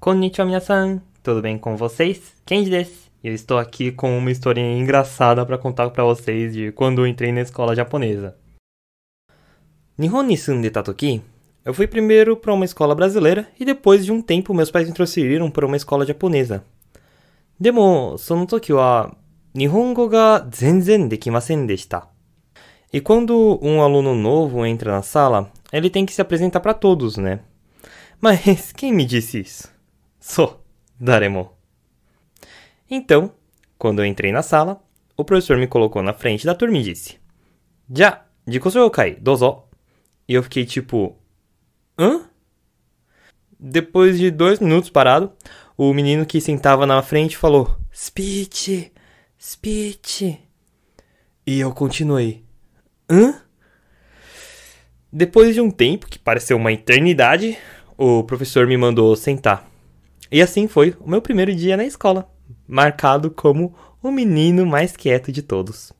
Konnichiwa minasan, tudo bem com vocês? Kenji desu. Eu estou aqui com uma historinha engraçada para contar para vocês de quando eu entrei na escola japonesa. Nihon ni sundeta toki, eu fui primeiro para uma escola brasileira e depois de um tempo meus pais me transferiram para uma escola japonesa. Demo, sono toki wa nihongo ga zenzen dekimasen deshita. E quando um aluno novo entra na sala, ele tem que se apresentar para todos, né? Mas quem me disse isso? So, daremo. Então, quando eu entrei na sala, o professor me colocou na frente da turma e disse: Já, jikosoyokai, dozo. E eu fiquei tipo: Hã? Depois de dois minutos parado, o menino que sentava na frente falou: Speech, speech. E eu continuei: Hã? Depois de um tempo, que pareceu uma eternidade, o professor me mandou sentar. E assim foi o meu primeiro dia na escola, marcado como o menino mais quieto de todos.